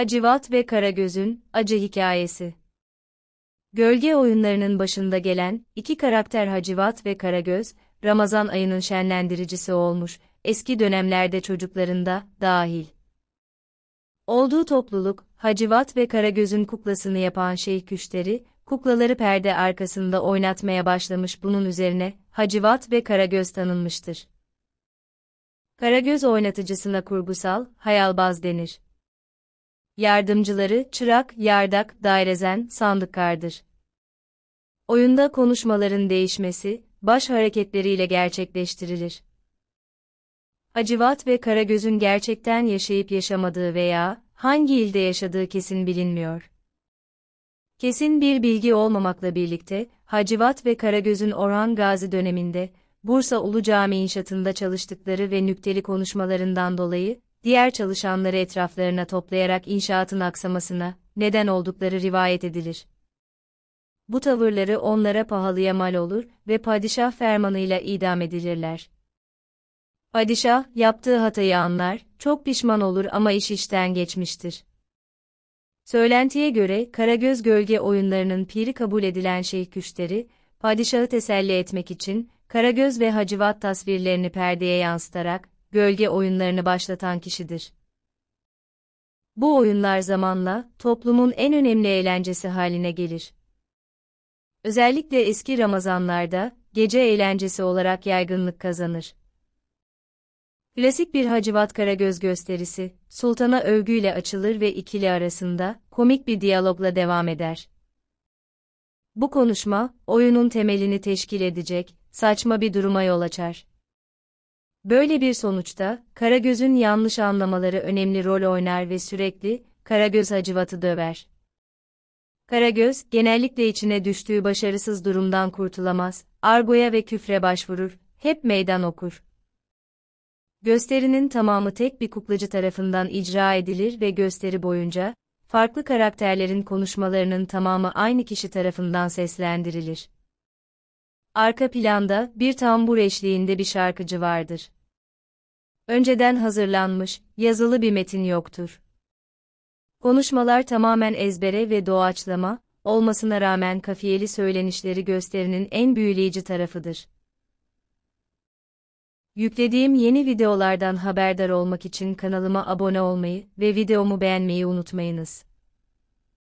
Hacivat ve Karagöz'ün acı hikayesi. Gölge oyunlarının başında gelen iki karakter Hacivat ve Karagöz, Ramazan ayının şenlendiricisi olmuş, eski dönemlerde çocuklarında dahil. Olduğu topluluk, Hacivat ve Karagöz'ün kuklasını yapan Şeyh Küşteri, kuklaları perde arkasında oynatmaya başlamış bunun üzerine, Hacivat ve Karagöz tanınmıştır. Karagöz oynatıcısına kurgusal, hayalbaz denir. Yardımcıları çırak, yardak, dairezen, sandıkkardır. Oyunda konuşmaların değişmesi, baş hareketleriyle gerçekleştirilir. Hacivat ve Karagöz'ün gerçekten yaşayıp yaşamadığı veya hangi ilde yaşadığı kesin bilinmiyor. Kesin bir bilgi olmamakla birlikte, Hacivat ve Karagöz'ün Orhan Gazi döneminde, Bursa Ulu Cami inşaatında çalıştıkları ve nükteli konuşmalarından dolayı, diğer çalışanları etraflarına toplayarak inşaatın aksamasına neden oldukları rivayet edilir. Bu tavırları onlara pahalıya mal olur ve padişah fermanıyla idam edilirler. Padişah, yaptığı hatayı anlar, çok pişman olur ama iş işten geçmiştir. Söylentiye göre Karagöz Gölge oyunlarının piri kabul edilen Şeyh Küşteri, padişahı teselli etmek için Karagöz ve Hacivat tasvirlerini perdeye yansıtarak gölge oyunlarını başlatan kişidir. Bu oyunlar zamanla toplumun en önemli eğlencesi haline gelir. Özellikle eski Ramazanlarda gece eğlencesi olarak yaygınlık kazanır. Klasik bir Hacivat Karagöz gösterisi, sultana övgüyle açılır ve ikili arasında komik bir diyalogla devam eder. Bu konuşma, oyunun temelini teşkil edecek, saçma bir duruma yol açar. Böyle bir sonuçta, Karagöz'ün yanlış anlamaları önemli rol oynar ve sürekli, Karagöz Hacivat'ı döver. Karagöz, genellikle içine düştüğü başarısız durumdan kurtulamaz, argoya ve küfre başvurur, hep meydan okur. Gösterinin tamamı tek bir kuklacı tarafından icra edilir ve gösteri boyunca, farklı karakterlerin konuşmalarının tamamı aynı kişi tarafından seslendirilir. Arka planda bir tambur eşliğinde bir şarkıcı vardır. Önceden hazırlanmış, yazılı bir metin yoktur. Konuşmalar tamamen ezbere ve doğaçlama, olmasına rağmen kafiyeli söylenişleri gösterinin en büyüleyici tarafıdır. Yüklediğim yeni videolardan haberdar olmak için kanalıma abone olmayı ve videomu beğenmeyi unutmayınız.